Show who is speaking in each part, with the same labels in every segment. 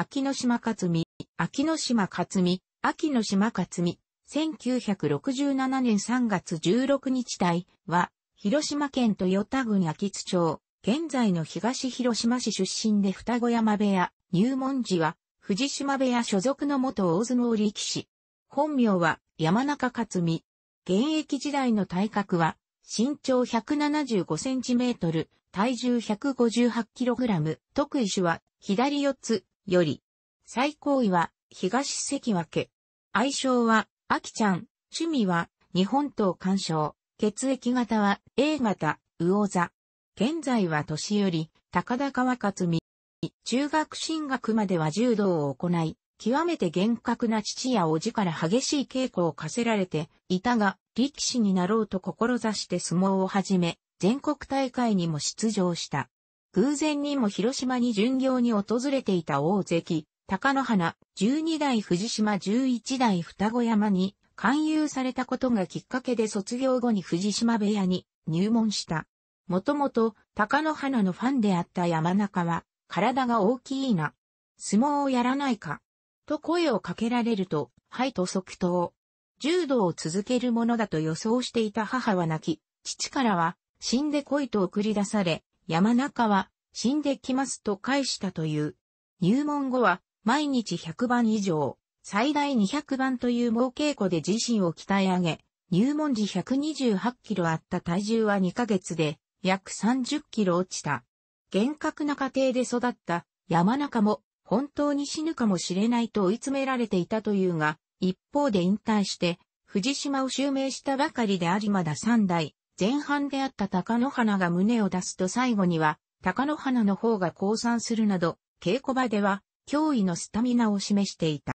Speaker 1: 秋の島克美、秋の島克美、秋の島克美、1967年3月16日体は、広島県豊田郡秋津町、現在の東広島市出身で双子山部屋、入門時は、藤島部屋所属の元大相撲力士。本名は山中克美。現役時代の体格は、身長1 7 5トル、体重1 5 8ラム、得意種は左四つ、より、最高位は東関脇。愛称は、秋ちゃん、趣味は、日本刀鑑賞、血液型は A 型、魚座。現在は年寄り、高田川勝美。中学進学までは柔道を行い、極めて厳格な父や叔父から激しい稽古を課せられていたが、力士になろうと志して相撲を始め、全国大会にも出場した。偶然にも広島に巡業に訪れていた大関、高野花、十二代藤島十一代双子山に勧誘されたことがきっかけで卒業後に藤島部屋に入門した。もともと高野花のファンであった山中は、体が大きいな。相撲をやらないか。と声をかけられると、はいと即答。柔道を続けるものだと予想していた母は泣き、父からは、死んで来いと送り出され、山中は死んできますと返したという。入門後は毎日100番以上、最大200番という猛稽古で自身を鍛え上げ、入門時128キロあった体重は2ヶ月で約30キロ落ちた。厳格な家庭で育った山中も本当に死ぬかもしれないと追い詰められていたというが、一方で引退して、藤島を襲名したばかりでありまだ3代、前半であった高野花が胸を出すと最後には、高野花の方が降参するなど、稽古場では、驚異のスタミナを示していた。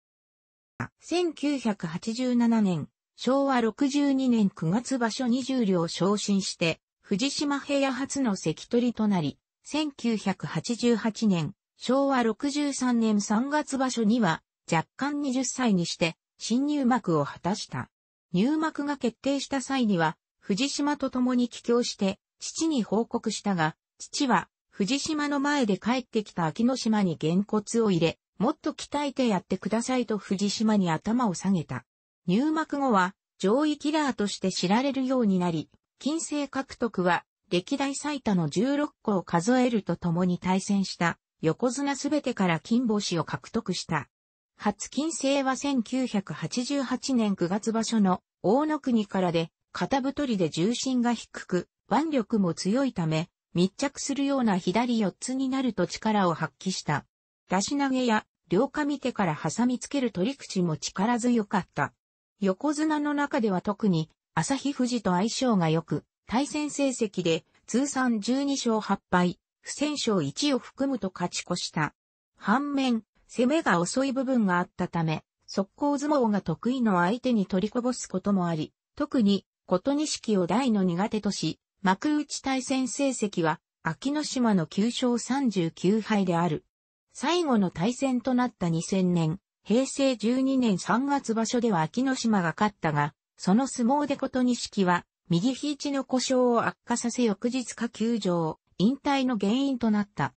Speaker 1: 1987年、昭和62年9月場所20両昇進して、藤島平野初の関取となり、1988年、昭和63年3月場所には、若干20歳にして、新入幕を果たした。入幕が決定した際には、藤島と共に帰郷して、父に報告したが、父は、藤島の前で帰ってきた秋の島に原骨を入れ、もっと鍛えてやってくださいと藤島に頭を下げた。入幕後は、上位キラーとして知られるようになり、金星獲得は、歴代最多の16個を数えるとともに対戦した、横綱すべてから金星を獲得した。初金星は1988年9月場所の大野国からで、肩太りで重心が低く、腕力も強いため、密着するような左四つになると力を発揮した。出し投げや、両上手から挟みつける取り口も力強かった。横綱の中では特に、朝日富士と相性が良く、対戦成績で通算12勝8敗、不戦勝1を含むと勝ち越した。反面、攻めが遅い部分があったため、速攻相撲が得意の相手に取りこぼすこともあり、特にこと錦を大の苦手とし、幕内対戦成績は、秋の島の9勝39敗である。最後の対戦となった2000年、平成12年3月場所では秋の島が勝ったが、その相撲でこと錦は、右肘の故障を悪化させ翌日下休場、引退の原因となった。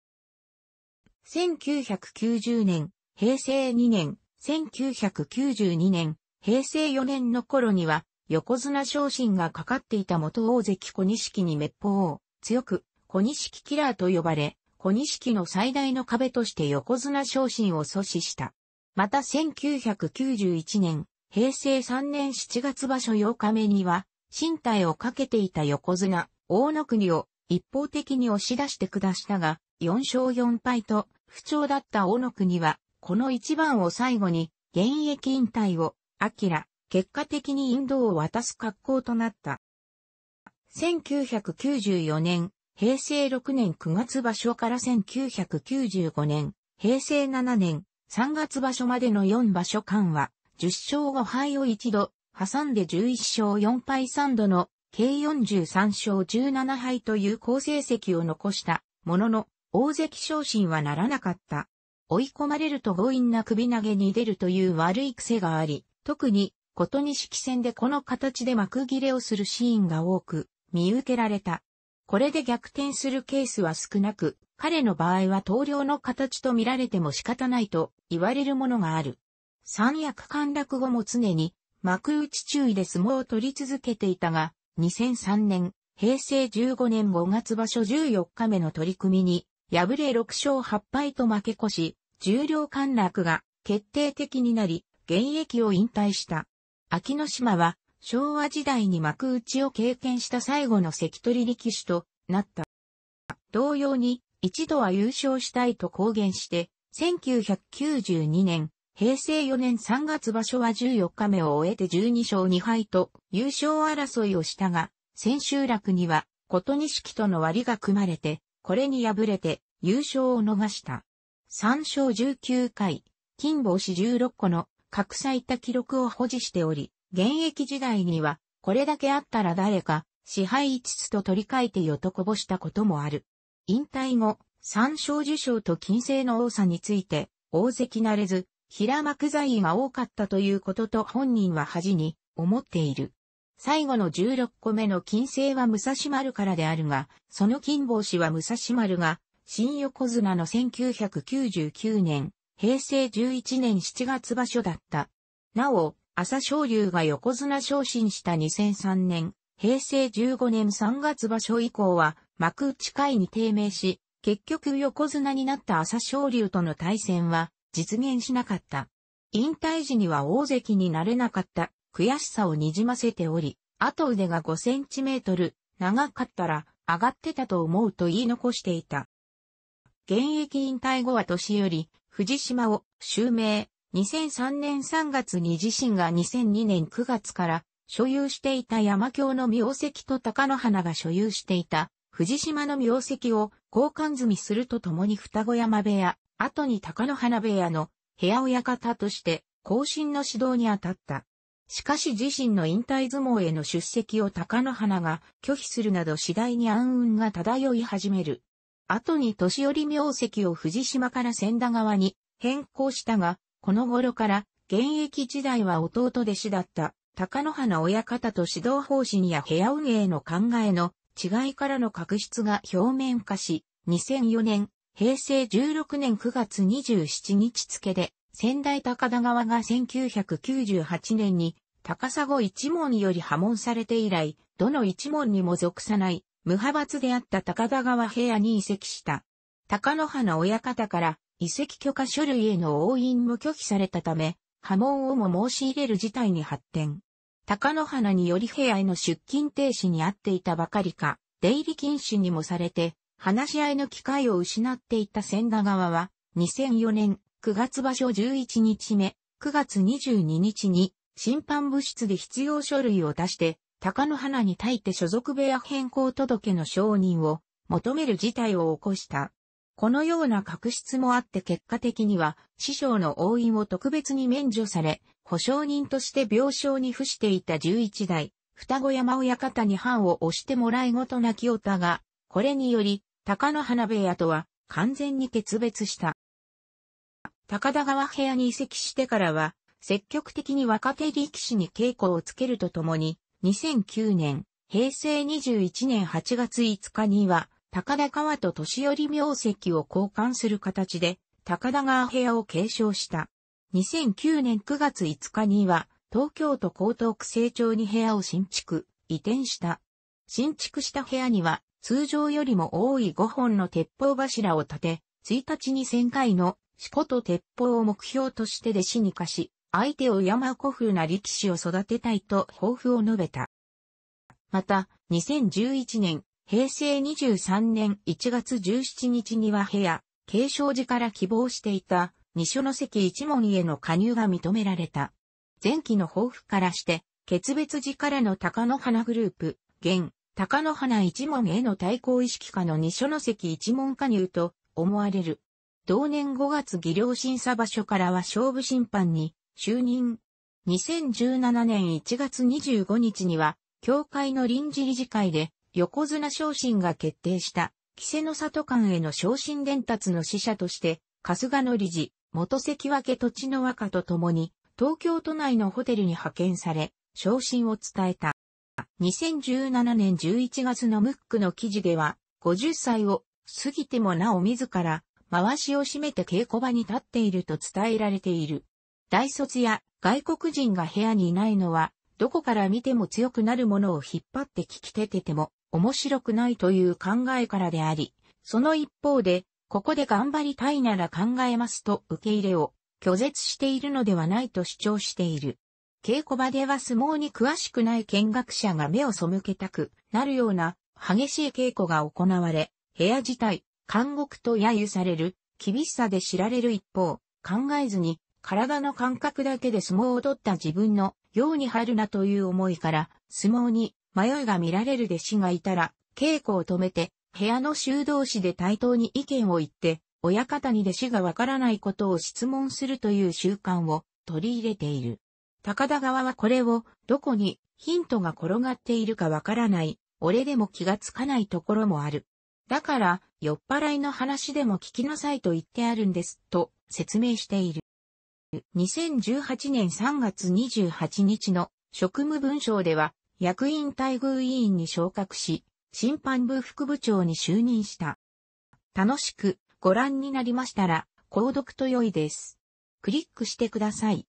Speaker 1: 1990年、平成2年、1992年、平成4年の頃には、横綱昇進がかかっていた元大関小錦に滅法を強く小錦キラーと呼ばれ、小錦の最大の壁として横綱昇進を阻止した。また1991年、平成3年7月場所8日目には、身体をかけていた横綱、大野国を一方的に押し出して下したが、4勝4敗と不調だった大野国は、この一番を最後に現役引退を、アキラ、結果的にインドを渡す格好となった。1994年、平成6年9月場所から1995年、平成7年3月場所までの4場所間は、10勝5敗を1度、挟んで11勝4敗3度の計43勝17敗という好成績を残したものの、大関昇進はならなかった。追い込まれると強引な首投げに出るという悪い癖があり、特にことに式戦でこの形で幕切れをするシーンが多く、見受けられた。これで逆転するケースは少なく、彼の場合は投了の形と見られても仕方ないと言われるものがある。三役陥落後も常に幕打ち注意で相撲を取り続けていたが、2003年、平成15年5月場所14日目の取り組みに、敗れ6勝8敗と負け越し、重量陥落が決定的になり、現役を引退した。秋の島は昭和時代に幕内を経験した最後の関取力士となった。同様に一度は優勝したいと公言して、1992年、平成4年3月場所は14日目を終えて12勝2敗と優勝争いをしたが、千秋楽には琴錦との割が組まれて、これに敗れて優勝を逃した。3勝19回、金星16個の隠された記録を保持しており、現役時代には、これだけあったら誰か、支配5つと取り替えてよとこぼしたこともある。引退後、三賞受賞と金星の多さについて、大関なれず、平幕在位が多かったということと本人は恥に思っている。最後の16個目の金星は武蔵丸からであるが、その金星は武蔵丸が、新横綱の1999年、平成11年7月場所だった。なお、朝昇龍が横綱昇進した2003年、平成15年3月場所以降は幕内会に低迷し、結局横綱になった朝昇龍との対戦は実現しなかった。引退時には大関になれなかった悔しさを滲ませており、後腕が5センチメートル長かったら上がってたと思うと言い残していた。現役引退後は年寄り、藤島を襲名、2003年3月に自身が2002年9月から所有していた山京の名跡と高野花が所有していた藤島の名跡を交換済みするとともに双子山部屋、後に高野花部屋の部屋親方として後進の指導に当たった。しかし自身の引退相撲への出席を高野花が拒否するなど次第に暗雲が漂い始める。後に年寄り名跡を藤島から千田川に変更したが、この頃から現役時代は弟弟子だった高野花親方と指導方針や部屋運営の考えの違いからの確執が表面化し、2004年、平成16年9月27日付で、仙台高田川が1998年に高砂一門より破門されて以来、どの一門にも属さない無派閥であった高田川部屋に移籍した。高野花親方から移籍許可書類への応印も拒否されたため、波紋をも申し入れる事態に発展。高野花により部屋への出勤停止にあっていたばかりか、出入り禁止にもされて、話し合いの機会を失っていた千田川は、2004年9月場所11日目、9月22日に審判部室で必要書類を出して、高野花に対して所属部屋変更届の承認を求める事態を起こした。このような確執もあって結果的には師匠の応印を特別に免除され、保証人として病床に付していた11代、双子山親方に藩を押してもらいごとな清たが、これにより、高野花部屋とは完全に決別した。高田川部屋に移籍してからは、積極的に若手力士に稽古をつけるとともに、2009年、平成21年8月5日には、高田川と年寄り名跡を交換する形で、高田川部屋を継承した。2009年9月5日には、東京都江東区成長に部屋を新築、移転した。新築した部屋には、通常よりも多い5本の鉄砲柱を立て、1日に1000回の四股と鉄砲を目標として弟子に貸し、相手を敬う古風な力士を育てたいと抱負を述べた。また、2011年、平成23年1月17日には部屋、継承時から希望していた、二所の関一門への加入が認められた。前期の抱負からして、決別時からの高野花グループ、現、高野花一門への対抗意識下の二所の関一門加入と思われる。同年5月技量審査場所からは勝負審判に就任。2017年1月25日には、協会の臨時理事会で、横綱昇進が決定した、稀勢の里間への昇進伝達の使者として、春日野理事、元関脇土地の和歌と共に、東京都内のホテルに派遣され、昇進を伝えた。2017年11月のムックの記事では、50歳を過ぎてもなお自ら、回しを締めて稽古場に立っていると伝えられている。大卒や外国人が部屋にいないのは、どこから見ても強くなるものを引っ張って聞き出てても面白くないという考えからであり、その一方で、ここで頑張りたいなら考えますと受け入れを拒絶しているのではないと主張している。稽古場では相撲に詳しくない見学者が目を背けたくなるような激しい稽古が行われ、部屋自体、監獄と揶揄される厳しさで知られる一方、考えずに体の感覚だけで相撲を取った自分のように入るなという思いから、相撲に迷いが見られる弟子がいたら、稽古を止めて、部屋の修道士で対等に意見を言って、親方に弟子がわからないことを質問するという習慣を取り入れている。高田川はこれを、どこにヒントが転がっているかわからない、俺でも気がつかないところもある。だから、酔っ払いの話でも聞きなさいと言ってあるんです、と説明している。2018年3月28日の職務文章では役員待遇委員に昇格し、審判部副部長に就任した。楽しくご覧になりましたら、購読と良いです。クリックしてください。